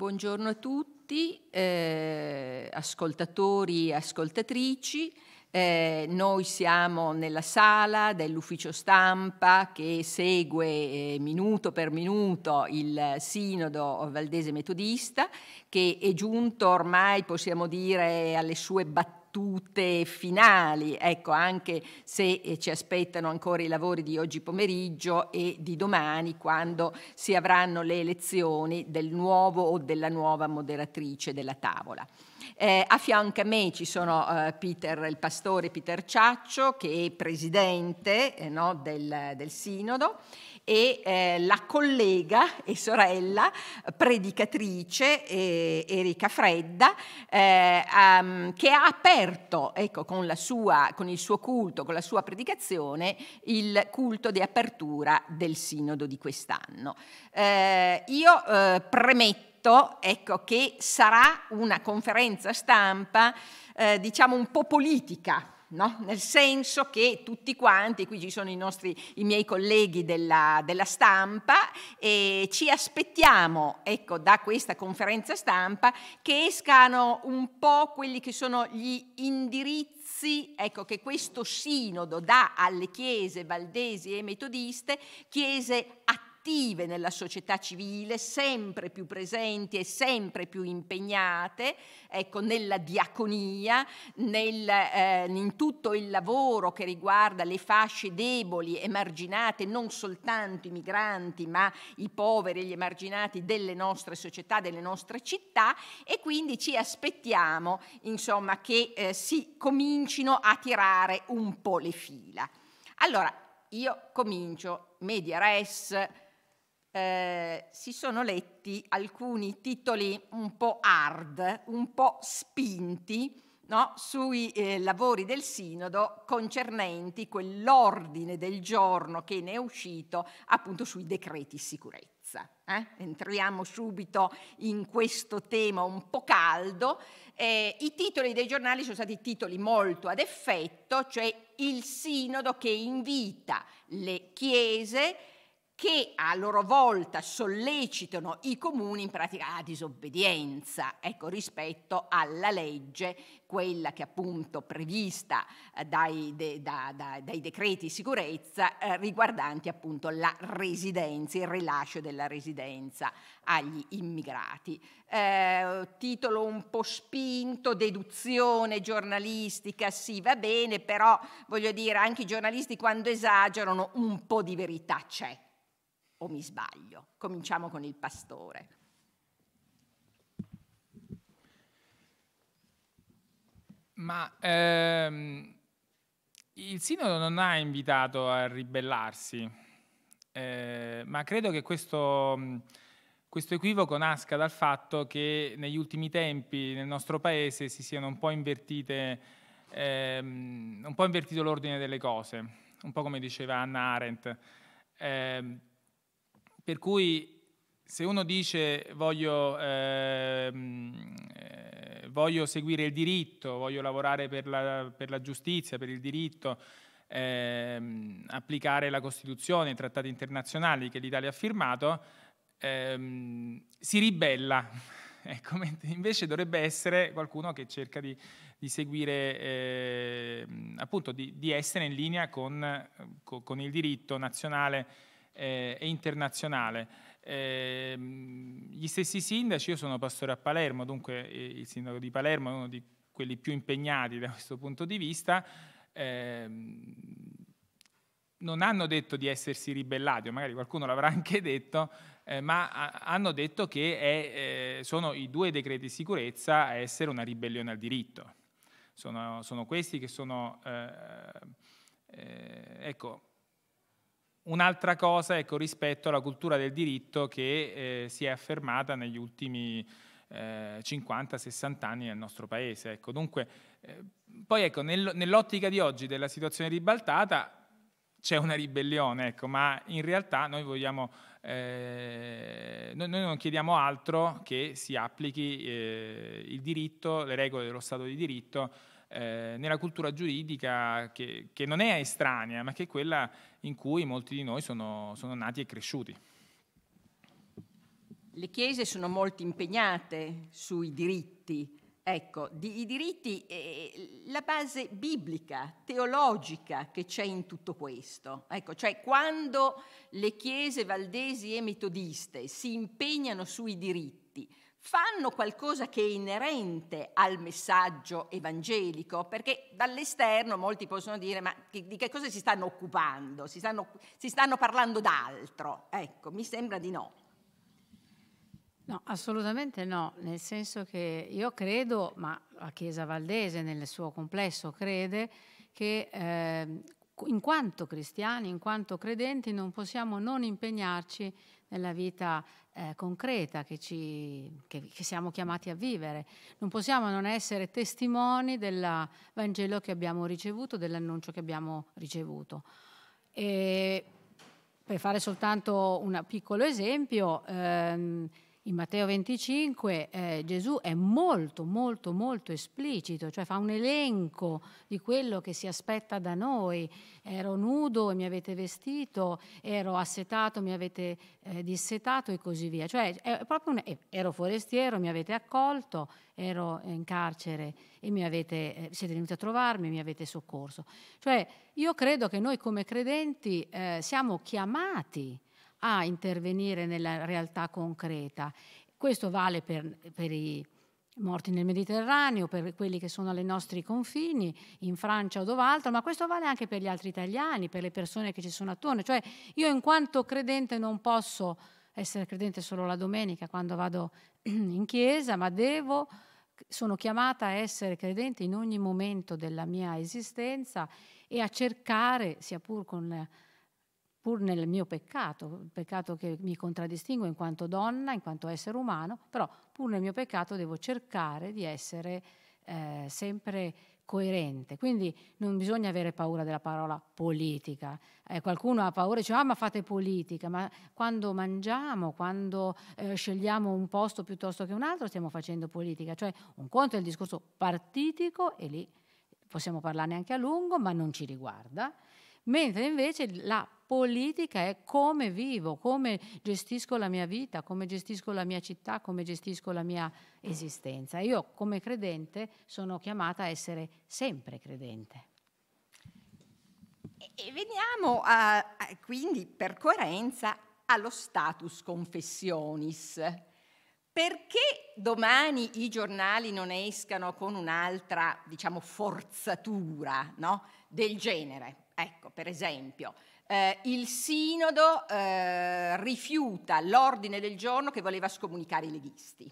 Buongiorno a tutti, eh, ascoltatori e ascoltatrici. Eh, noi siamo nella sala dell'ufficio stampa che segue eh, minuto per minuto il sinodo valdese metodista che è giunto ormai, possiamo dire, alle sue battaglie battute finali, ecco, anche se eh, ci aspettano ancora i lavori di oggi pomeriggio e di domani quando si avranno le elezioni del nuovo o della nuova moderatrice della tavola. Eh, a fianco a me ci sono eh, Peter, il pastore Peter Ciaccio che è presidente eh, no, del, del Sinodo e eh, la collega e sorella eh, predicatrice eh, Erika Fredda eh, um, che ha aperto ecco, con, sua, con il suo culto, con la sua predicazione il culto di apertura del sinodo di quest'anno. Eh, io eh, premetto ecco, che sarà una conferenza stampa eh, diciamo un po' politica, No? nel senso che tutti quanti, qui ci sono i, nostri, i miei colleghi della, della stampa, ci aspettiamo ecco, da questa conferenza stampa che escano un po' quelli che sono gli indirizzi ecco, che questo sinodo dà alle chiese valdesi e metodiste, chiese attive attive nella società civile, sempre più presenti e sempre più impegnate ecco, nella diaconia, nel, eh, in tutto il lavoro che riguarda le fasce deboli, emarginate, non soltanto i migranti, ma i poveri e gli emarginati delle nostre società, delle nostre città e quindi ci aspettiamo insomma, che eh, si comincino a tirare un po' le fila. Allora, io comincio Media Res, eh, si sono letti alcuni titoli un po' hard, un po' spinti no? sui eh, lavori del Sinodo concernenti quell'ordine del giorno che ne è uscito appunto sui decreti sicurezza. Eh? Entriamo subito in questo tema un po' caldo. Eh, I titoli dei giornali sono stati titoli molto ad effetto, cioè il sinodo che invita le chiese che a loro volta sollecitano i comuni in pratica a disobbedienza ecco, rispetto alla legge, quella che appunto prevista eh, dai, de, da, da, dai decreti sicurezza eh, riguardanti appunto la residenza, il rilascio della residenza agli immigrati. Eh, titolo un po' spinto, deduzione giornalistica, sì va bene, però voglio dire anche i giornalisti quando esagerano un po' di verità c'è o mi sbaglio? Cominciamo con il pastore. Ma ehm, il sinodo non ha invitato a ribellarsi, eh, ma credo che questo, questo, equivoco nasca dal fatto che negli ultimi tempi nel nostro paese si siano un po' invertite, ehm, un po' invertito l'ordine delle cose, un po' come diceva Anna Arendt. Eh, per cui se uno dice voglio, ehm, eh, voglio seguire il diritto, voglio lavorare per la, per la giustizia, per il diritto, eh, applicare la Costituzione, i trattati internazionali che l'Italia ha firmato, ehm, si ribella. ecco, invece dovrebbe essere qualcuno che cerca di, di seguire, eh, appunto, di, di, essere in linea con, con il diritto nazionale eh, e internazionale. Eh, gli stessi sindaci, io sono pastore a Palermo, dunque eh, il sindaco di Palermo è uno di quelli più impegnati da questo punto di vista, eh, non hanno detto di essersi ribellati, magari qualcuno l'avrà anche detto, eh, ma hanno detto che è, eh, sono i due decreti di sicurezza a essere una ribellione al diritto. Sono, sono questi che sono... Eh, eh, ecco, Un'altra cosa ecco, rispetto alla cultura del diritto che eh, si è affermata negli ultimi eh, 50-60 anni nel nostro paese. Ecco. Dunque, eh, poi ecco, nel, nell'ottica di oggi della situazione ribaltata c'è una ribellione, ecco, ma in realtà noi, vogliamo, eh, noi, noi non chiediamo altro che si applichi eh, il diritto, le regole dello Stato di diritto eh, nella cultura giuridica che, che, non è estranea, ma che è quella in cui molti di noi sono, sono nati e cresciuti. Le chiese sono molto impegnate sui diritti, Ecco, di, i diritti, eh, la base biblica, teologica che c'è in tutto questo. Ecco, cioè quando le chiese valdesi e metodiste si impegnano sui diritti, fanno qualcosa che è inerente al messaggio evangelico, perché dall'esterno molti possono dire ma di che cosa si stanno occupando? Si stanno, si stanno parlando d'altro? Ecco, mi sembra di no. No, assolutamente no, nel senso che io credo, ma la Chiesa Valdese nel suo complesso crede, che eh, in quanto cristiani, in quanto credenti, non possiamo non impegnarci nella vita eh, concreta che, ci, che, che siamo chiamati a vivere. Non possiamo non essere testimoni del Vangelo che abbiamo ricevuto, dell'annuncio che abbiamo ricevuto. E per fare soltanto un piccolo esempio, ehm, in Matteo 25 eh, Gesù è molto, molto, molto esplicito, cioè fa un elenco di quello che si aspetta da noi. Ero nudo e mi avete vestito, ero assetato, mi avete eh, dissetato e così via. Cioè è proprio un, ero forestiero, mi avete accolto, ero in carcere e mi avete, eh, siete venuti a trovarmi, e mi avete soccorso. Cioè io credo che noi come credenti eh, siamo chiamati a intervenire nella realtà concreta. Questo vale per, per i morti nel Mediterraneo, per quelli che sono ai nostri confini, in Francia o dov'altro, ma questo vale anche per gli altri italiani, per le persone che ci sono attorno. Cioè io in quanto credente non posso essere credente solo la domenica quando vado in chiesa, ma devo, sono chiamata a essere credente in ogni momento della mia esistenza e a cercare, sia pur con pur nel mio peccato, il peccato che mi contraddistingue in quanto donna, in quanto essere umano, però pur nel mio peccato devo cercare di essere eh, sempre coerente. Quindi non bisogna avere paura della parola politica. Eh, qualcuno ha paura e dice, ah ma fate politica, ma quando mangiamo, quando eh, scegliamo un posto piuttosto che un altro, stiamo facendo politica. Cioè un conto è il discorso partitico e lì possiamo parlarne anche a lungo, ma non ci riguarda mentre invece la politica è come vivo, come gestisco la mia vita, come gestisco la mia città, come gestisco la mia esistenza. Io come credente sono chiamata a essere sempre credente. E veniamo a, quindi per coerenza allo status confessionis. Perché domani i giornali non escano con un'altra, diciamo, forzatura no? del genere? Ecco, per esempio, eh, il sinodo eh, rifiuta l'ordine del giorno che voleva scomunicare i leghisti.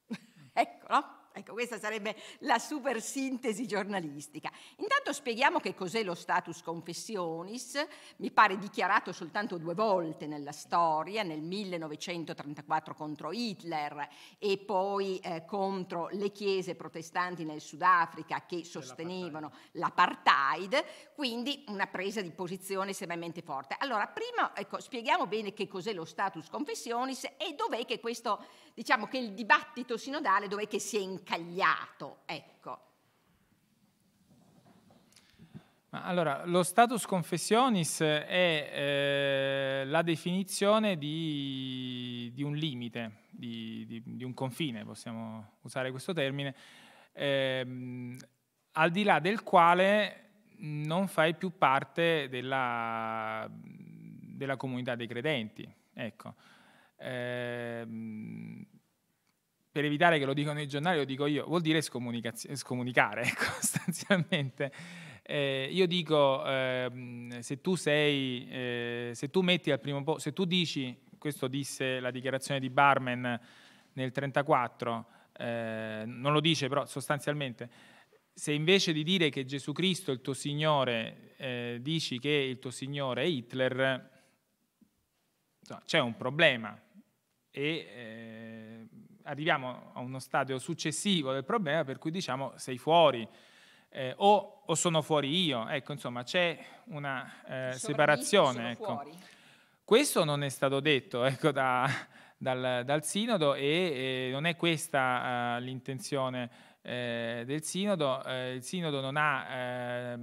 ecco, no? Ecco, questa sarebbe la super sintesi giornalistica. Intanto spieghiamo che cos'è lo status confessionis, mi pare dichiarato soltanto due volte nella storia, nel 1934 contro Hitler e poi eh, contro le chiese protestanti nel Sudafrica che sostenevano l'apartheid, quindi una presa di posizione estremamente forte. Allora, prima ecco, spieghiamo bene che cos'è lo status confessionis e dov'è che questo diciamo che il dibattito sinodale dov'è che si è incagliato, ecco. Allora, lo status confessionis è eh, la definizione di, di un limite, di, di, di, un confine, possiamo usare questo termine, ehm, al di là del quale non fai più parte della, della comunità dei credenti. Ecco. Ehm, per evitare che lo dicano i giornali, lo dico io, vuol dire scomunicare, ecco, sostanzialmente. Eh, io dico, ehm, se tu sei, eh, se tu metti al primo posto, se tu dici, questo disse la dichiarazione di Barman nel 1934, eh, non lo dice però sostanzialmente, se invece di dire che Gesù Cristo è il tuo Signore, eh, dici che il tuo Signore è Hitler, c'è un problema, e eh, arriviamo a uno stadio successivo del problema per cui diciamo sei fuori eh, o, o, sono fuori io, ecco insomma c'è una eh, separazione. Ecco. Questo non è stato detto ecco, da, dal, dal, Sinodo e, e, non è questa uh, l'intenzione eh, del Sinodo. Eh, il Sinodo non ha eh,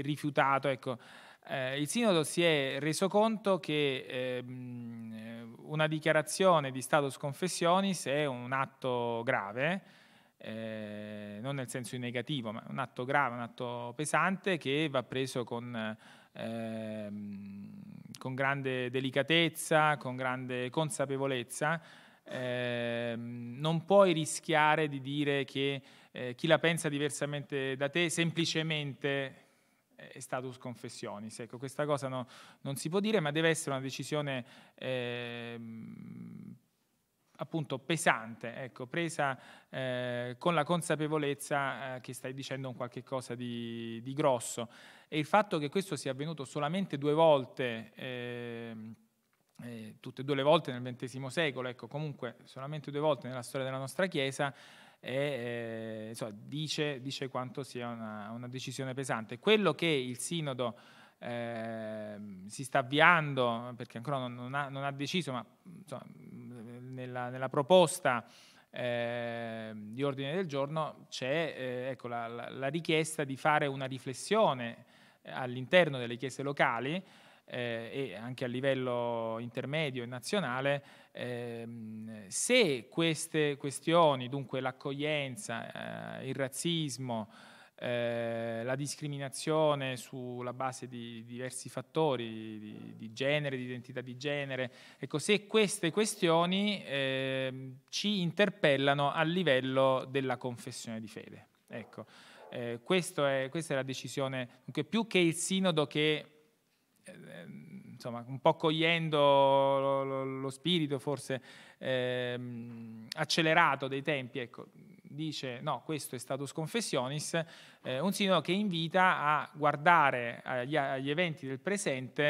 rifiutato, ecco. Eh, il Sinodo si è reso conto che ehm, una dichiarazione di status confessionis è un atto grave, eh, non nel senso negativo, ma un atto grave, un atto pesante che va preso con, eh, con grande delicatezza, con grande consapevolezza. Eh, non puoi rischiare di dire che eh, chi la pensa diversamente da te semplicemente e status confessionis. Ecco, questa cosa no, non si può dire, ma deve essere una decisione eh, appunto pesante, ecco, presa eh, con la consapevolezza eh, che stai dicendo un qualche cosa di, di, grosso. E il fatto che questo sia avvenuto solamente due volte, ehm, eh, tutte e due le volte nel XX secolo, ecco, comunque solamente due volte nella storia della nostra Chiesa, e eh, insomma, dice, dice, quanto sia una, una, decisione pesante. Quello che il Sinodo ehm, si sta avviando, perché ancora non, ha, non ha deciso, ma insomma, nella, nella, proposta eh, di ordine del giorno c'è eh, ecco, la, la, richiesta di fare una riflessione eh, all'interno delle chiese locali eh, e anche a livello intermedio e nazionale, ehm, se queste questioni, dunque l'accoglienza, eh, il razzismo, eh, la discriminazione sulla base di diversi fattori di, di, genere, di identità di genere, ecco, se queste questioni ehm, ci interpellano a livello della confessione di fede. Ecco, eh, è, questa è la decisione, dunque più che il sinodo che Ehm, insomma, un po' cogliendo lo, lo, lo spirito forse ehm, accelerato dei tempi, ecco, dice no, questo è status confessionis, eh, un sinodo che invita a guardare agli, agli eventi del presente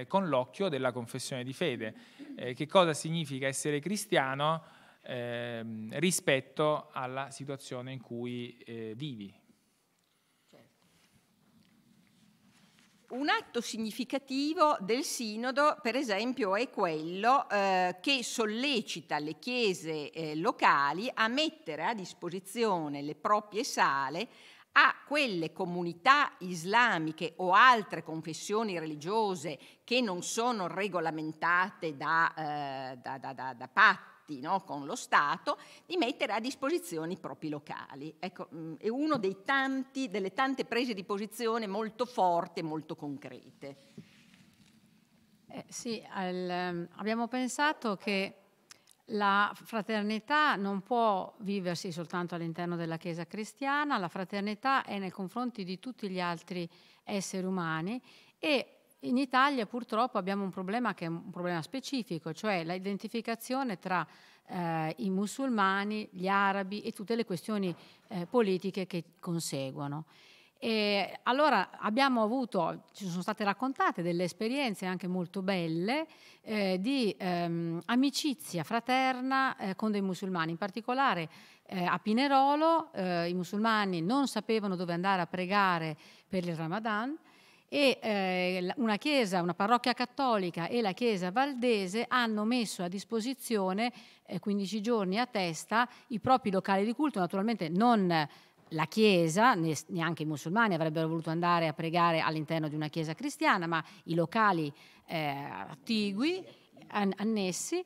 eh, con l'occhio della confessione di fede. Eh, che cosa significa essere cristiano ehm, rispetto alla situazione in cui eh, vivi, Un atto significativo del Sinodo, per esempio, è quello eh, che sollecita le chiese eh, locali a mettere a disposizione le proprie sale a quelle comunità islamiche o altre confessioni religiose che non sono regolamentate da, eh, da, da, da patti patti no, con lo Stato di mettere a disposizione i propri locali. Ecco, mm, è uno dei tanti, delle tante prese di posizione molto forti e molto concrete. Eh, sì, al, ehm, abbiamo pensato che la fraternità non può viversi soltanto all'interno della Chiesa cristiana, la fraternità è nei confronti di tutti gli altri esseri umani e in Italia purtroppo abbiamo un problema che è un problema specifico, cioè l'identificazione tra eh, i musulmani, gli arabi e tutte le questioni eh, politiche che conseguono. E allora abbiamo avuto, ci sono state raccontate delle esperienze anche molto belle eh, di ehm, amicizia fraterna eh, con dei musulmani, in particolare eh, a Pinerolo eh, i musulmani non sapevano dove andare a pregare per il Ramadan e eh, una chiesa, una parrocchia cattolica e la chiesa valdese hanno messo a disposizione eh, 15 giorni a testa i propri locali di culto, naturalmente non la Chiesa, neanche i musulmani avrebbero voluto andare a pregare all'interno di una Chiesa cristiana, ma i locali eh, attigui, an annessi,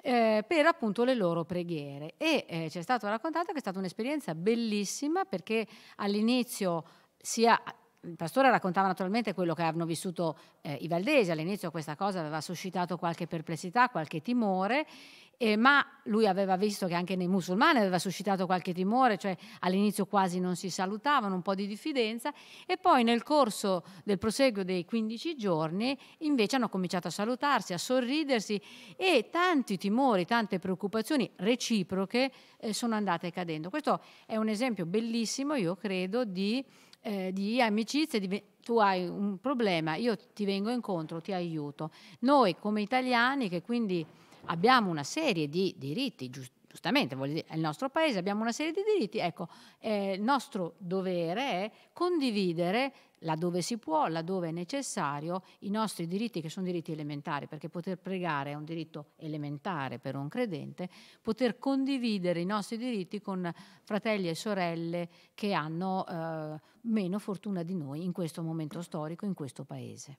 eh, per appunto le loro preghiere. E eh, ci è stato raccontato che è stata un'esperienza bellissima perché all'inizio sia il pastore raccontava naturalmente quello che avevano vissuto eh, i valdesi, all'inizio questa cosa aveva suscitato qualche perplessità, qualche timore, eh, ma lui aveva visto che anche nei musulmani aveva suscitato qualche timore, cioè all'inizio quasi non si salutavano, un po' di diffidenza, e poi nel corso del proseguo dei 15 giorni invece hanno cominciato a salutarsi, a sorridersi e tanti timori, tante preoccupazioni reciproche eh, sono andate cadendo. Questo è un esempio bellissimo, io credo, di eh, di amicizie, di, tu hai un problema, io ti vengo incontro, ti aiuto. Noi come italiani che quindi abbiamo una serie di diritti, giustamente, vuol dire, è il nostro paese, abbiamo una serie di diritti, ecco, eh, il nostro dovere è condividere laddove si può, laddove è necessario, i nostri diritti che sono diritti elementari, perché poter pregare è un diritto elementare per un credente, poter condividere i nostri diritti con fratelli e sorelle che hanno eh, meno fortuna di noi in questo momento storico, in questo Paese.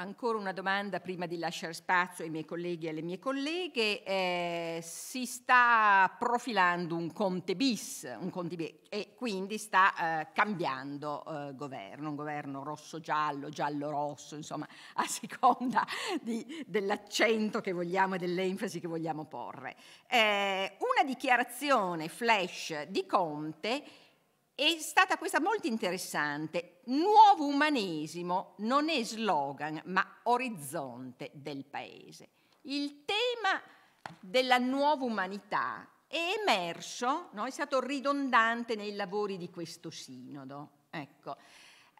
Ancora una domanda prima di lasciare spazio ai miei colleghi e alle mie colleghe. Eh, si sta profilando un Conte bis, un Conte bis e quindi sta eh, cambiando eh, governo, un governo rosso-giallo, giallo-rosso, insomma, a seconda di, dell'accento che vogliamo e dell'enfasi che vogliamo porre. Eh, una dichiarazione flash di Conte è stata questa molto interessante nuovo umanesimo non è slogan ma orizzonte del Paese. Il tema della nuova umanità è emerso, no? è stato ridondante nei lavori di questo sinodo. Ecco.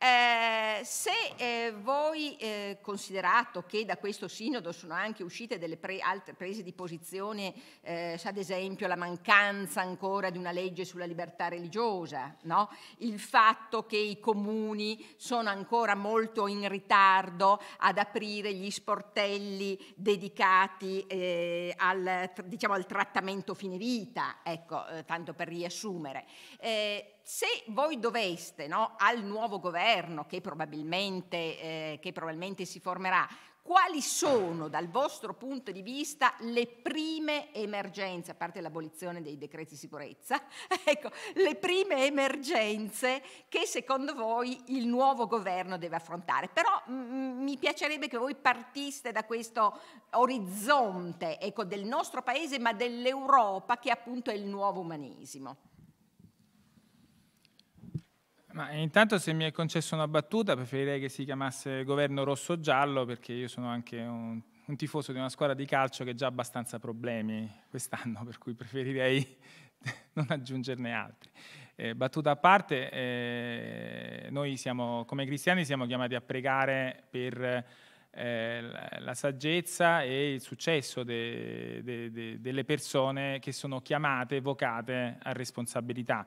Eh, se eh, voi eh, considerato che da questo sinodo sono anche uscite delle pre altre prese di posizione, eh, ad esempio la mancanza ancora di una legge sulla libertà religiosa, no? il fatto che i comuni sono ancora molto in ritardo ad aprire gli sportelli dedicati eh, al, diciamo, al, trattamento fine vita, ecco, eh, tanto per riassumere. Eh, se voi doveste no, al nuovo governo che probabilmente, eh, che probabilmente si formerà, quali sono dal vostro punto di vista le prime emergenze, a parte l'abolizione dei decreti di sicurezza, ecco, le prime emergenze che secondo voi il nuovo governo deve affrontare. Però mh, mi piacerebbe che voi partiste da questo orizzonte ecco, del nostro paese, ma dell'Europa che appunto è il nuovo umanesimo. Ma intanto se mi è concesso una battuta preferirei che si chiamasse governo rosso-giallo perché io sono anche un, un tifoso di una squadra di calcio che ha già abbastanza problemi quest'anno, per cui preferirei non aggiungerne altri. Eh, battuta a parte, eh, noi siamo, come cristiani siamo chiamati a pregare per eh, la saggezza e il successo de, de, de, delle persone che sono chiamate, vocate a responsabilità.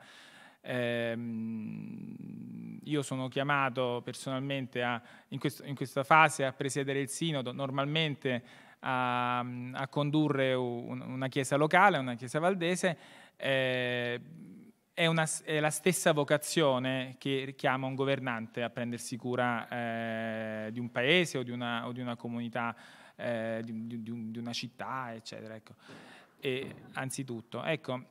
Ehm, io sono chiamato personalmente a, in, questo, in, questa fase a presiedere il sinodo, normalmente a, a condurre un, una chiesa locale, una chiesa valdese. Eh, è, una, è, la stessa vocazione che richiama un governante a prendersi cura eh, di un paese o di una, o di una comunità, eh, di, di, di, una città, eccetera. Ecco. E, anzitutto, ecco,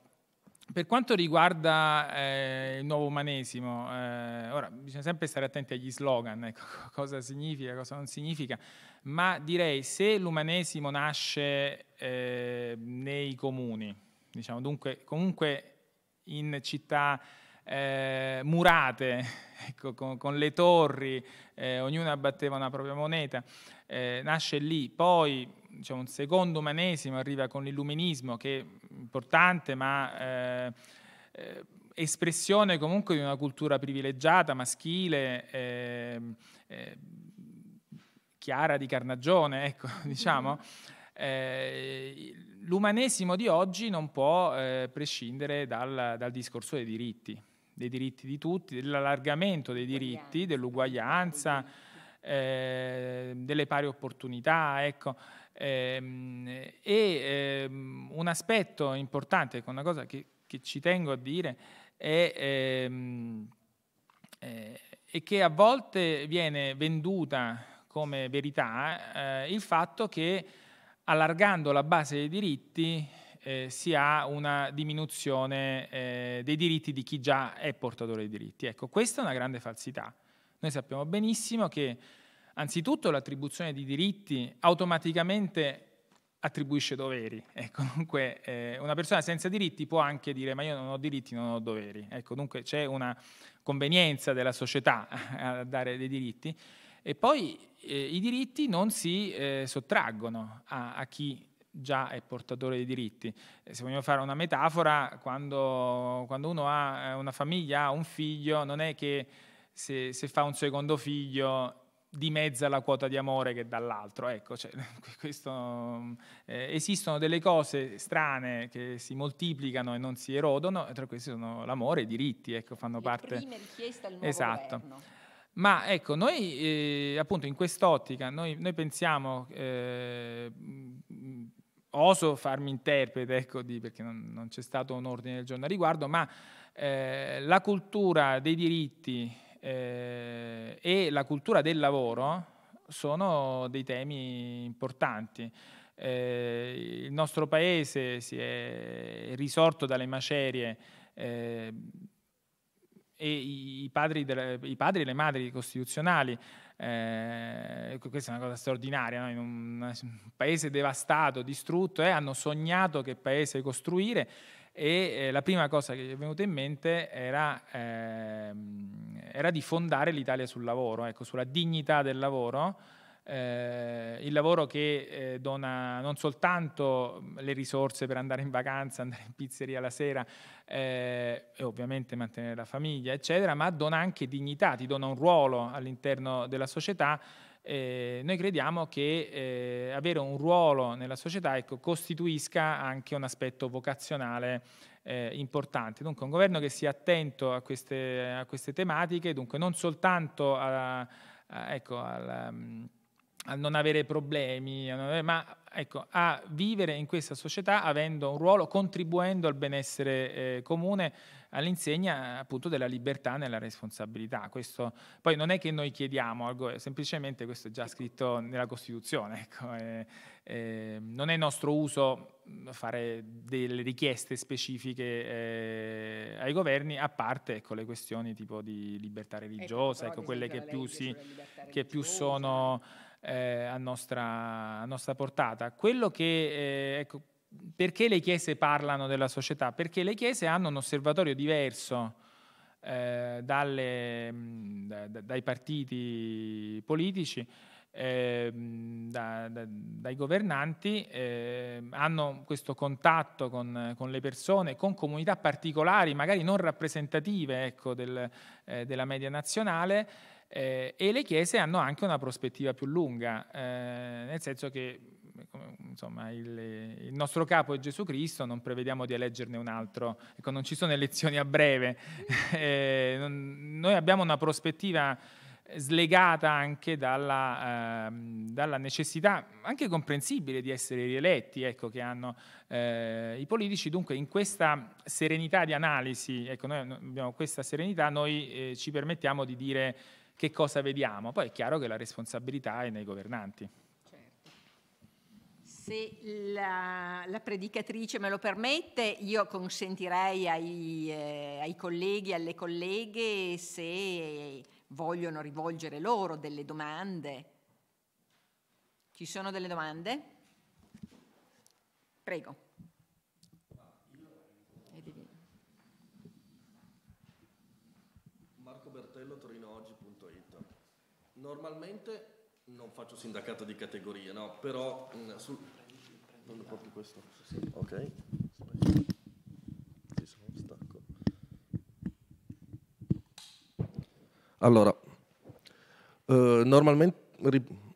per quanto riguarda eh, il nuovo umanesimo, eh, ora bisogna sempre stare attenti agli slogan, ecco, cosa significa, cosa non significa, ma direi se l'umanesimo nasce eh, nei comuni, diciamo dunque comunque in città eh, murate, ecco, con, con, le torri, eh, ognuna batteva una propria moneta, eh, nasce lì, poi diciamo, un secondo umanesimo, arriva con l'illuminismo che è importante ma eh, eh espressione comunque di una cultura privilegiata, maschile, eh, eh, chiara di carnagione, ecco, diciamo. Eh, l'umanesimo di oggi non può eh, prescindere dal, dal discorso dei diritti, dei diritti di tutti, dell'allargamento dei diritti, dell'uguaglianza. Eh, delle pari opportunità, ecco. Ehm, e, e ehm, un aspetto importante, una cosa che, che, ci tengo a dire, è, è, ehm, è, eh, che a volte viene venduta come verità eh, il fatto che allargando la base dei diritti eh, si ha una diminuzione eh, dei diritti di chi già è portatore dei diritti. Ecco, questa è una grande falsità. Noi sappiamo benissimo che Anzitutto l'attribuzione di diritti automaticamente attribuisce doveri. Ecco, dunque eh, una persona senza diritti può anche dire ma io non ho diritti, non ho doveri. Ecco, dunque c'è una convenienza della società a dare dei diritti. E poi eh, i diritti non si eh, sottraggono a, a, chi già è portatore di diritti. Eh, se vogliamo fare una metafora, quando, quando uno ha eh, una famiglia, ha un figlio, non è che se, se fa un secondo figlio dimezza la quota di amore che dall'altro. Ecco, cioè, questo, eh, esistono delle cose strane che si moltiplicano e non si erodono, e tra queste sono l'amore e i diritti, ecco, fanno Le parte... Prime richieste al nuovo esatto. Governo. Ma ecco, noi eh, appunto in quest'ottica, noi, noi pensiamo... Eh, mm, oso farmi interprete, ecco, di, perché non, non, c'è stato un ordine del giorno a riguardo, ma eh, la cultura dei diritti eh, e la cultura del lavoro sono dei temi importanti. Eh, il nostro paese si è risorto dalle macerie eh, e i padri, delle, i padri, e le madri costituzionali, eh, questa è una cosa straordinaria, no? in un paese devastato, distrutto, eh, hanno sognato che paese costruire e eh, la prima cosa che mi è venuta in mente era, ehm, era di fondare l'Italia sul lavoro, ecco, sulla dignità del lavoro, eh, il lavoro che eh, dona non soltanto mm, le risorse per andare in vacanza, andare in pizzeria la sera eh, e ovviamente mantenere la famiglia, eccetera, ma dona anche dignità, ti dona un ruolo all'interno della società eh, noi crediamo che eh, avere un ruolo nella società ecco, costituisca anche un aspetto vocazionale eh, importante. Dunque un governo che sia attento a queste, a queste tematiche, dunque non soltanto a, a, ecco, al, a non avere problemi, non avere, ma ecco, a vivere in questa società avendo un ruolo, contribuendo al benessere eh, comune all'insegna appunto della libertà nella responsabilità. Questo, poi non è che noi chiediamo, semplicemente questo è già scritto nella Costituzione, ecco, eh, eh, non è nostro uso mm, fare delle richieste specifiche eh, ai governi, a parte ecco, le questioni tipo di libertà ecco, religiosa, ecco, quelle che più, si, che più sono... Eh, a, nostra, a, nostra, portata. Quello che eh, ecco, perché le chiese parlano della società? Perché le chiese hanno un osservatorio diverso eh, dalle, mm, da, dai partiti politici, eh, da, da, dai governanti, eh, hanno questo contatto con, con, le persone, con comunità particolari, magari non rappresentative ecco, del, eh, della media nazionale. Eh, e le chiese hanno anche una prospettiva più lunga, eh, nel senso che insomma, il, il, nostro capo è Gesù Cristo, non prevediamo di eleggerne un altro, ecco, non ci sono elezioni a breve, eh, non, noi abbiamo una prospettiva slegata anche dalla, eh, dalla, necessità, anche comprensibile, di essere rieletti ecco, che hanno eh, i politici. Dunque, in questa serenità di analisi, ecco, noi abbiamo questa serenità, noi eh, ci permettiamo di dire che cosa vediamo. Poi è chiaro che la responsabilità è nei governanti. Se la, la, predicatrice me lo permette, io consentirei ai, eh, ai colleghi e alle colleghe se vogliono rivolgere loro delle domande. Ci sono delle domande? Prego. Marco Bertello, torinoggi.it. Normalmente non faccio sindacato di categoria, no? però mh, mm, sul, non è proprio questo. Ok. Allora, eh, normalmente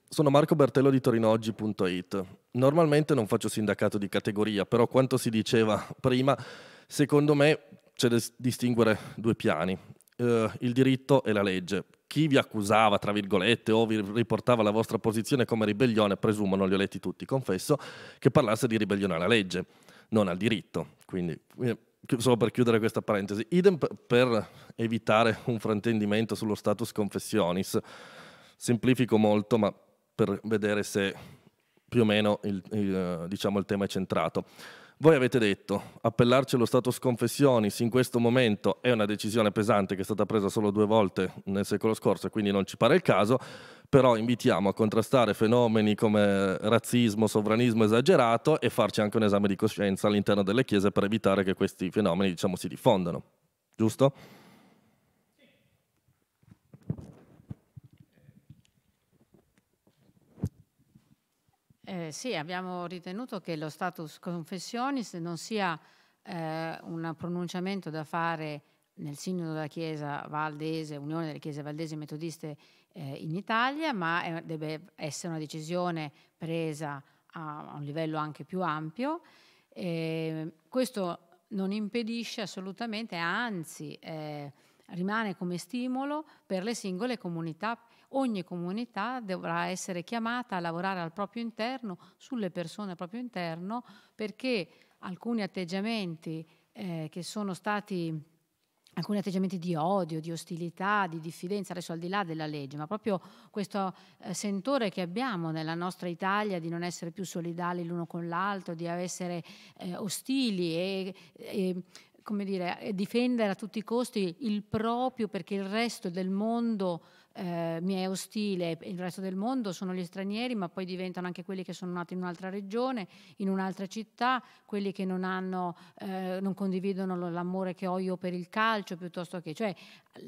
sono Marco Bertello di torinoggi.it. Normalmente non faccio sindacato di categoria, però quanto si diceva prima, secondo me c'è da distinguere due piani. Eh, il diritto e la legge. Chi vi accusava, tra virgolette, o vi riportava la vostra posizione come ribellione, presumo, non li ho letti tutti, confesso, che parlasse di ribellione alla legge, non al diritto. Quindi, eh, solo per chiudere questa parentesi, idem per evitare un fraintendimento sullo status confessionis. Semplifico molto, ma per vedere se più o meno il, il, eh, diciamo, il tema è centrato. Voi avete detto, appellarci allo status confessionis in questo momento è una decisione pesante che è stata presa solo due volte nel secolo scorso, quindi non ci pare il caso, però invitiamo a contrastare fenomeni come razzismo, sovranismo esagerato e farci anche un esame di coscienza all'interno delle chiese per evitare che questi fenomeni diciamo, si diffondano. Giusto? Eh, sì, abbiamo ritenuto che lo status confessionis non sia eh, un pronunciamento da fare nel sinodo della Chiesa Valdese, Unione delle Chiese Valdesi Metodiste eh, in Italia, ma è, deve essere una decisione presa a, a un livello anche più ampio. Ehm, questo non impedisce assolutamente, anzi eh, rimane come stimolo per le singole comunità ogni comunità dovrà essere chiamata a lavorare al proprio interno, sulle persone al proprio interno, perché alcuni atteggiamenti eh, che sono stati alcuni atteggiamenti di odio, di ostilità, di diffidenza, adesso al di là della legge, ma proprio questo eh, sentore che abbiamo nella nostra Italia di non essere più solidali l'uno con l'altro, di essere eh, ostili e, e come dire, difendere a tutti i costi il proprio perché il resto del mondo eh, mi è ostile il resto del mondo sono gli stranieri, ma poi diventano anche quelli che sono nati in un'altra regione, in un'altra città, quelli che non, hanno, eh, non condividono l'amore che ho io per il calcio, piuttosto che, cioè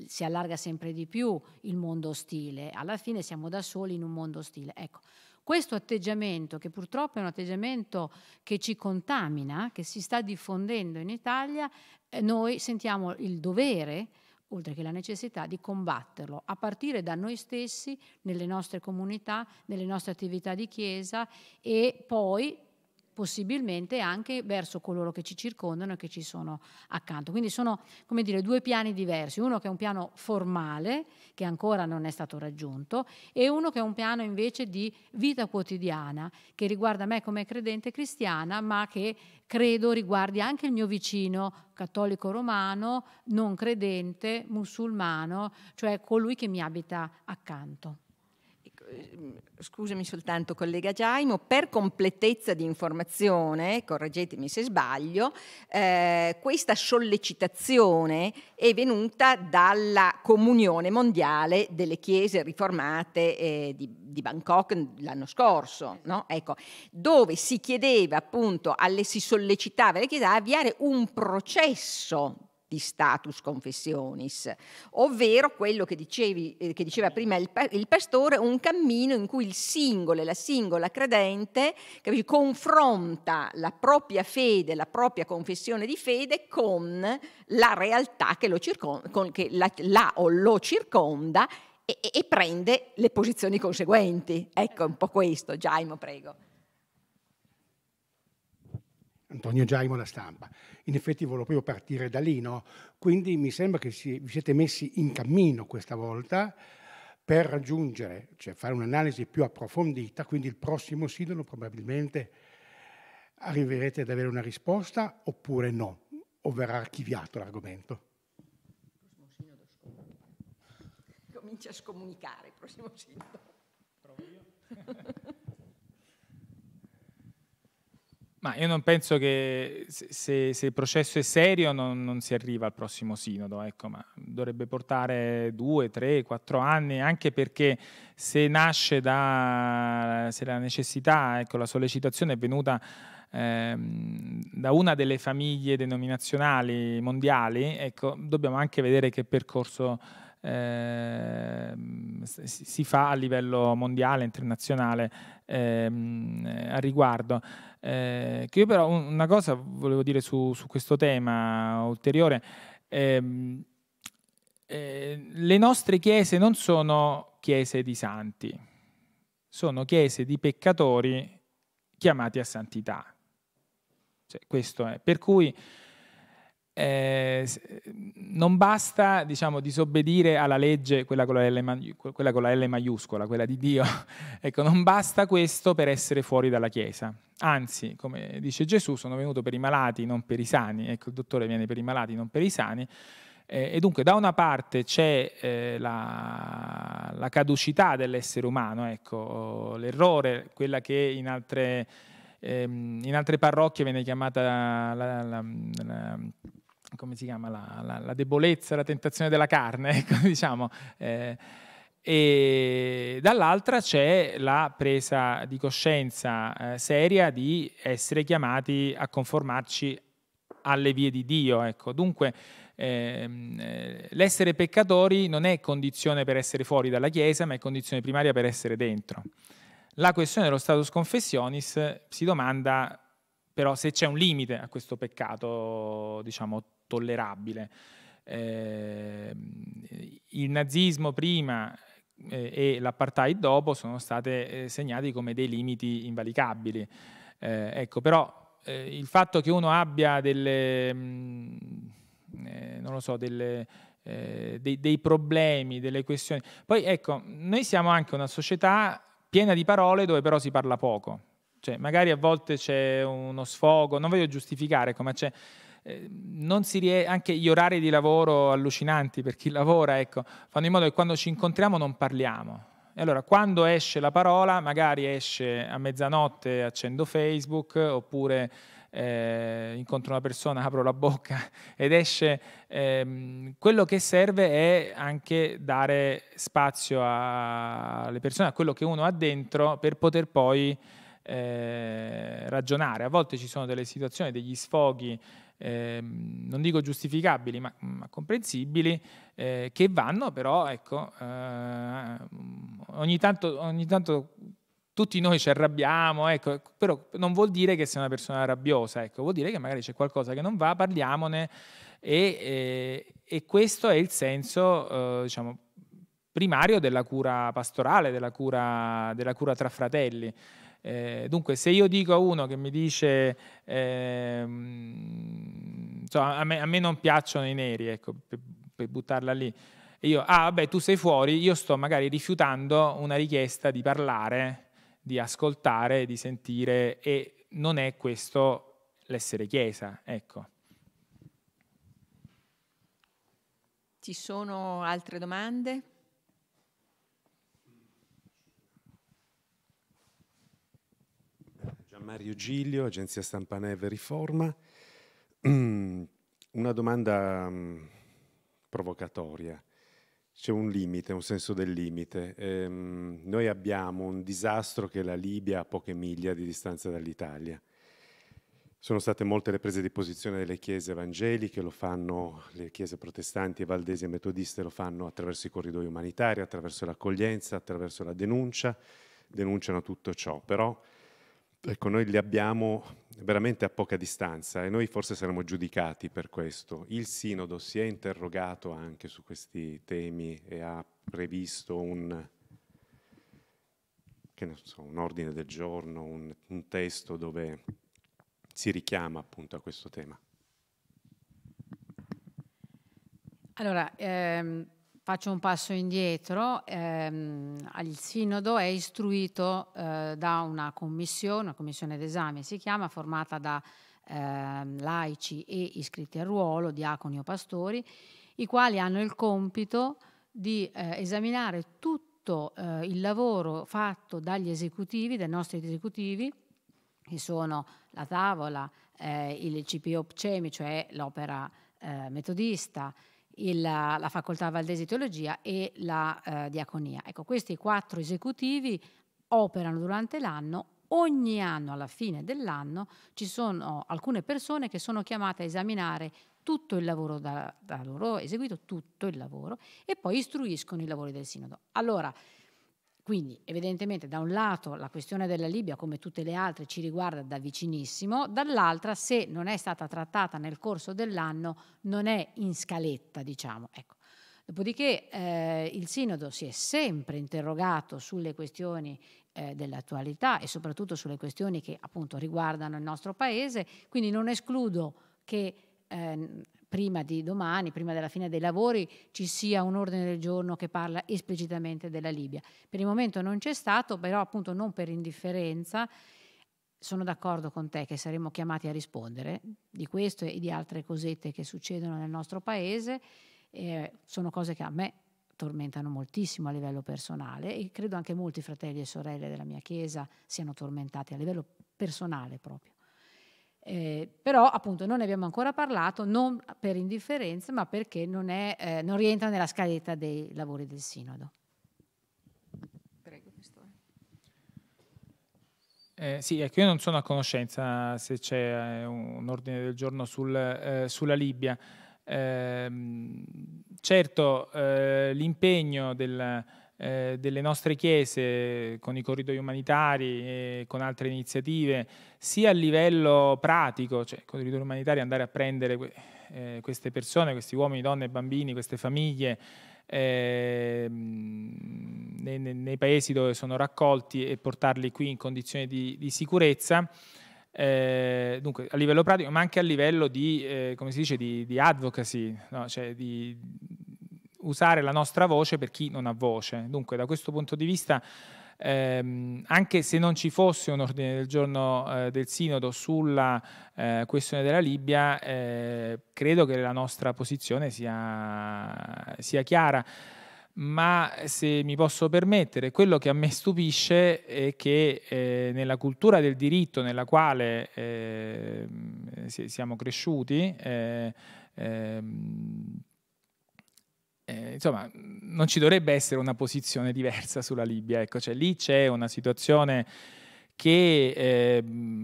si allarga sempre di più il mondo ostile, alla fine siamo da soli in un mondo ostile. Ecco. Questo atteggiamento, che purtroppo è un atteggiamento che ci contamina, che si sta diffondendo in Italia, eh, noi sentiamo il dovere oltre che la necessità di combatterlo, a partire da noi stessi, nelle nostre comunità, nelle nostre attività di chiesa e poi possibilmente anche verso coloro che ci circondano e che ci sono accanto. Quindi sono come dire, due piani diversi, uno che è un piano formale che ancora non è stato raggiunto e uno che è un piano invece di vita quotidiana che riguarda me come credente cristiana ma che credo riguardi anche il mio vicino cattolico romano, non credente, musulmano, cioè colui che mi abita accanto. Ehm, scusami soltanto collega Giaimo, per completezza di informazione, correggetemi se sbaglio, eh, questa sollecitazione è venuta dalla Comunione Mondiale delle Chiese Riformate eh, di, di, Bangkok l'anno scorso, no? ecco, dove si chiedeva appunto, alle, si sollecitava le chiese a avviare un processo di status confessionis, ovvero quello che, dicevi, eh, che diceva prima il, il, pastore, un cammino in cui il singolo e la singola credente capisci, confronta la propria fede, la propria confessione di fede con la realtà che, lo circonda, con, che la, la o lo circonda e, e prende le posizioni conseguenti. Ecco un po' questo, Giaimo, prego. Antonio Giaimo La Stampa. In effetti volevo proprio partire da lì, no? quindi mi sembra che si, vi siete messi in cammino questa volta per raggiungere, cioè fare un'analisi più approfondita, quindi il prossimo sinodo probabilmente arriverete ad avere una risposta oppure no, o verrà archiviato l'argomento. Comincia a scomunicare il prossimo sinodo. Ma io non penso che se, se il processo è serio non, non, si arriva al prossimo sinodo, ecco, ma dovrebbe portare due, tre, quattro anni, anche perché se nasce da se la necessità, ecco, la sollecitazione è venuta ehm, da una delle famiglie denominazionali mondiali, ecco, dobbiamo anche vedere che percorso ehm, si fa a livello mondiale, internazionale ehm, eh, a riguardo. Eh, che io però una cosa volevo dire su, su questo tema ulteriore. Ehm, eh, le nostre chiese non sono chiese di santi, sono chiese di peccatori chiamati a santità. Cioè, questo è. Per cui eh, non basta diciamo, disobbedire alla legge, quella con, quella con, la L maiuscola, quella di Dio, ecco, non basta questo per essere fuori dalla Chiesa. Anzi, come dice Gesù, sono venuto per i malati, non per i sani, ecco, il dottore viene per i malati, non per i sani. Eh, e dunque da una parte c'è eh, la, la, caducità dell'essere umano, ecco, l'errore, quella che in altre, ehm, in altre parrocchie viene chiamata la, la, la come si chiama, la, la, la, debolezza, la tentazione della carne, ecco, diciamo. Eh, e dall'altra c'è la presa di coscienza eh, seria di essere chiamati a conformarci alle vie di Dio. Ecco. Dunque ehm, eh, l'essere peccatori non è condizione per essere fuori dalla Chiesa, ma è condizione primaria per essere dentro. La questione dello status confessionis si domanda però se c'è un limite a questo peccato, diciamo, tollerabile. Eh, il nazismo prima eh, e l'apartheid dopo sono state eh, segnati come dei limiti invalicabili. Eh, ecco, però eh, il fatto che uno abbia delle, mh, mm, so, delle, dei, dei problemi, delle questioni. Poi ecco, noi siamo anche una società piena di parole dove però si parla poco. Cioè, magari a volte c'è uno sfogo, non voglio giustificare, ecco, ma c'è Ehm, rie- anche gli orari di lavoro allucinanti per chi lavora, ecco, fanno in modo che quando ci incontriamo non parliamo. E allora quando esce la parola, magari esce a mezzanotte, accendo Facebook, oppure eh, incontro una persona, apro la bocca ed esce. Ehm, quello che serve è anche dare spazio alle persone, a quello che uno ha dentro, per poter poi eh, ragionare. A volte ci sono delle situazioni, degli sfoghi Ehm, non dico giustificabili, ma, ma comprensibili, eh, che vanno però, ecco, eh, ogni, tanto, ogni, tanto, tutti noi ci arrabbiamo, ecco, però non vuol dire che sei una persona rabbiosa, ecco, vuol dire che magari c'è qualcosa che non va, parliamone e, eh, e questo è il senso, eh, diciamo, primario della cura pastorale, della cura, della cura tra fratelli. Eh, dunque, se io dico a uno che mi dice, eh, insomma, cioè, a, me, a, me, non piacciono i neri, ecco, per, per buttarla lì, e io, ah, vabbè, tu sei fuori, io sto magari rifiutando una richiesta di parlare, di ascoltare, di sentire, e non è questo l'essere chiesa, ecco. Ci sono altre domande? Mario Giglio, agenzia stampa Neve Riforma. Una domanda mm, provocatoria. C'è un limite, un senso del limite. Ehm, noi abbiamo un disastro che la Libia ha poche miglia di distanza dall'Italia. Sono state molte le prese di posizione delle chiese evangeliche, lo fanno le chiese protestanti, valdesi e metodiste, lo fanno attraverso i corridoi umanitari, attraverso l'accoglienza, attraverso la denuncia, denunciano tutto ciò. Però Ecco, noi li abbiamo veramente a poca distanza e noi forse saremo giudicati per questo. Il Sinodo si è interrogato anche su questi temi e ha previsto un, so, un ordine del giorno, un, un testo dove si richiama appunto a questo tema. Allora, ehm, Faccio un passo indietro, ehm, il sinodo è istruito eh, da una commissione, una commissione d'esame si chiama, formata da ehm, laici e iscritti al ruolo, diaconi o pastori, i quali hanno il compito di eh, esaminare tutto eh, il lavoro fatto dagli esecutivi, dai nostri esecutivi, che sono la tavola, eh, il CPO PCEMI, cioè l'opera eh, metodista, il, la facoltà valdese di teologia e la eh, diaconia. Ecco, questi quattro esecutivi operano durante l'anno. Ogni anno, alla fine dell'anno, ci sono alcune persone che sono chiamate a esaminare tutto il lavoro da, da loro, eseguito tutto il lavoro, e poi istruiscono i lavori del sinodo. Allora, quindi evidentemente da un lato la questione della Libia, come tutte le altre, ci riguarda da vicinissimo, dall'altra se non è stata trattata nel corso dell'anno non è in scaletta, diciamo. Ecco. Dopodiché eh, il Sinodo si è sempre interrogato sulle questioni eh, dell'attualità e soprattutto sulle questioni che appunto riguardano il nostro Paese, quindi non escludo che eh, prima di domani, prima della fine dei lavori, ci sia un ordine del giorno che parla esplicitamente della Libia. Per il momento non c'è stato, però appunto non per indifferenza. Sono d'accordo con te che saremo chiamati a rispondere di questo e di altre cosette che succedono nel nostro paese. Eh, sono cose che a me tormentano moltissimo a livello personale e credo anche molti fratelli e sorelle della mia Chiesa siano tormentati a livello personale proprio. Eh, però appunto non ne abbiamo ancora parlato, non per indifferenza, ma perché non, è, eh, non rientra nella scaletta dei lavori del Sinodo. Prego, eh, sì, ecco, io non sono a conoscenza se c'è eh, un ordine del giorno sul, eh, sulla Libia. Ehm, certo, eh, l'impegno del, eh, delle nostre chiese con i corridoi umanitari e con altre iniziative, sia a livello pratico, cioè con i corridoi umanitari andare a prendere eh, queste persone, questi uomini, donne, e bambini, queste famiglie eh, nei, nei, paesi dove sono raccolti e portarli qui in condizioni di, di sicurezza. Eh, dunque, a livello pratico, ma anche a livello di, eh, come si dice, di, di advocacy, no? cioè di, usare la nostra voce per chi non ha voce. Dunque, da questo punto di vista, ehm, anche se non ci fosse un ordine del giorno eh, del Sinodo sulla eh, questione della Libia, eh, credo che la nostra posizione sia, sia chiara ma se mi posso permettere, quello che a me stupisce è che eh, nella cultura del diritto nella quale eh, siamo cresciuti, eh, ehm, eh, insomma, non ci dovrebbe essere una posizione diversa sulla Libia. Ecco, cioè, lì c'è una situazione che eh,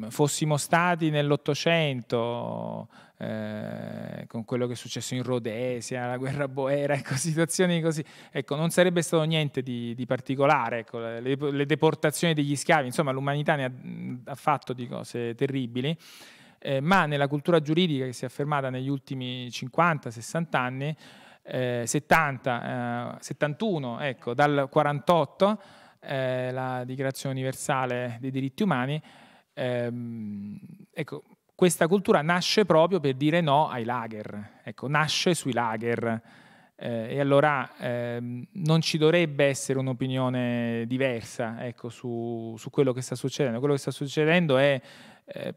fossimo stati nell'Ottocento eh, con quello che è successo in Rhodesia, la guerra boera, ecco, situazioni così, ecco, non sarebbe stato niente di, di particolare, ecco, le, le, deportazioni degli schiavi, insomma l'umanità ne ha, ha fatto di cose terribili, eh, ma nella cultura giuridica che si è affermata negli ultimi 50-60 anni, eh, 70, eh, 71, ecco, dal 48, eh, la Dichiarazione Universale dei Diritti Umani, ehm, ecco, questa cultura nasce proprio per dire no ai lager, ecco, nasce sui lager. Eh, e allora ehm, non ci dovrebbe essere un'opinione diversa ecco, su, su, quello che sta succedendo. Quello che sta succedendo è... Eh,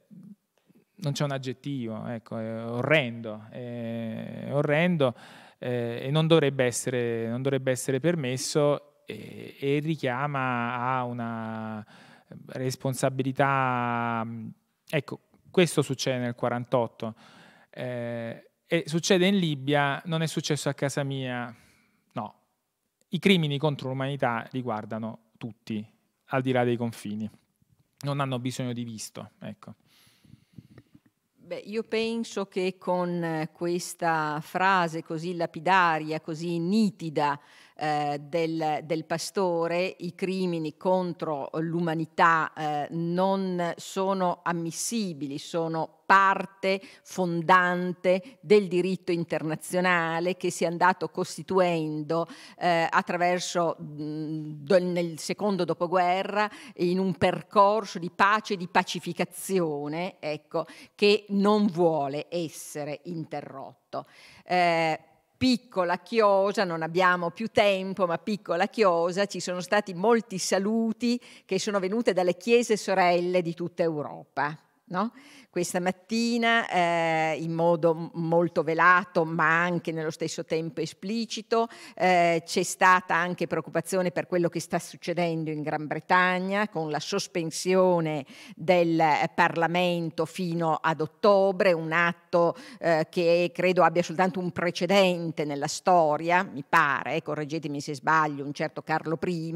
non c'è un aggettivo, ecco, è orrendo. È orrendo eh, e non dovrebbe essere, non dovrebbe essere permesso e, e, richiama a una responsabilità. Ecco, questo succede nel 48 eh, e succede in Libia, non è successo a casa mia, no. I crimini contro l'umanità riguardano tutti, al di là dei confini. Non hanno bisogno di visto, ecco. Beh, io penso che con eh, questa frase così lapidaria, così nitida, eh, del, del, pastore, i crimini contro l'umanità eh, non sono ammissibili, sono parte fondante del diritto internazionale che si è andato costituendo eh, attraverso mh, do, nel secondo dopoguerra in un percorso di pace e di pacificazione ecco, che non vuole essere interrotto. Eh, piccola chiosa, non abbiamo più tempo, ma piccola chiosa, ci sono stati molti saluti che sono venute dalle chiese sorelle di tutta Europa. No? questa mattina eh, in modo molto velato ma anche nello stesso tempo esplicito. Eh, c'è stata anche preoccupazione per quello che sta succedendo in Gran Bretagna con la sospensione del eh, Parlamento fino ad ottobre, un atto eh, che credo abbia soltanto un precedente nella storia, mi pare, eh, correggetemi se sbaglio, un certo Carlo I,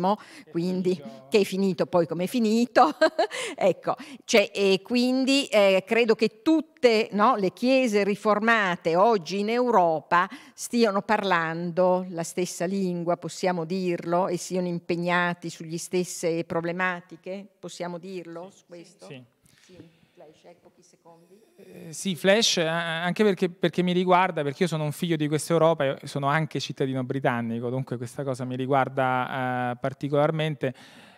quindi, che è finito poi come è finito. ecco, cioè, e quindi eh, credo che tutte no, le chiese riformate oggi in Europa stiano parlando la stessa lingua, possiamo dirlo, e siano impegnati sugli stesse problematiche, possiamo dirlo su questo? Sì. sì. Flash, ecco Eh, sì, Flash, anche perché, perché, mi riguarda, perché io sono un figlio di questa Europa e sono anche cittadino britannico, dunque questa cosa mi riguarda eh, particolarmente.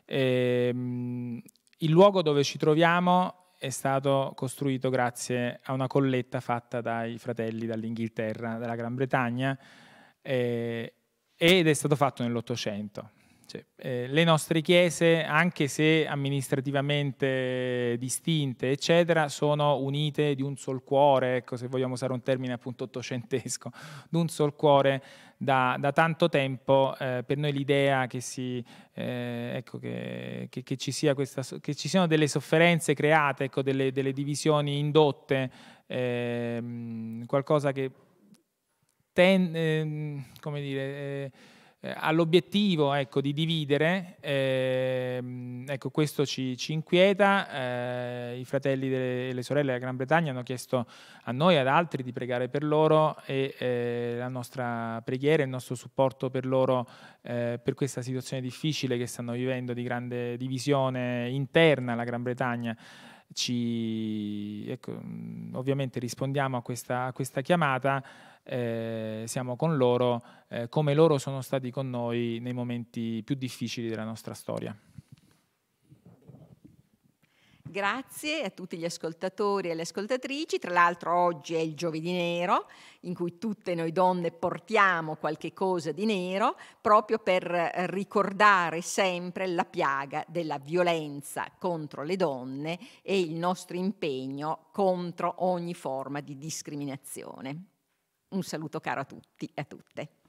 Eh, il luogo dove ci troviamo è stato costruito grazie a una colletta fatta dai fratelli dall'Inghilterra, dalla Gran Bretagna, eh, ed è stato fatto nell'Ottocento. Cioè, eh, le nostre chiese, anche se amministrativamente distinte, eccetera, sono unite di un sol cuore, ecco, se vogliamo usare un termine appunto ottocentesco, di un sol cuore da, da tanto tempo eh, per noi l'idea che, si, eh, ecco, che, che, che, ci questa, che, ci siano delle sofferenze create, ecco, delle, delle, divisioni indotte, ehm, qualcosa che ten, ehm, come dire, eh, eh, all'obiettivo ecco, di dividere, ehm, ecco, questo ci, ci inquieta, eh, i fratelli e le sorelle della Gran Bretagna hanno chiesto a noi e ad altri di pregare per loro e eh, la nostra preghiera, il nostro supporto per loro eh, per questa situazione difficile che stanno vivendo di grande divisione interna alla Gran Bretagna. Ci, ecco, mm, ovviamente rispondiamo a questa, a questa chiamata. Eh, siamo con loro eh, come loro sono stati con noi nei momenti più difficili della nostra storia. Grazie a tutti gli ascoltatori e le ascoltatrici. Tra l'altro oggi è il giovedì nero, in cui tutte noi donne portiamo qualche cosa di nero, proprio per ricordare sempre la piaga della violenza contro le donne e il nostro impegno contro ogni forma di discriminazione. Un saluto caro a tutti e a tutte.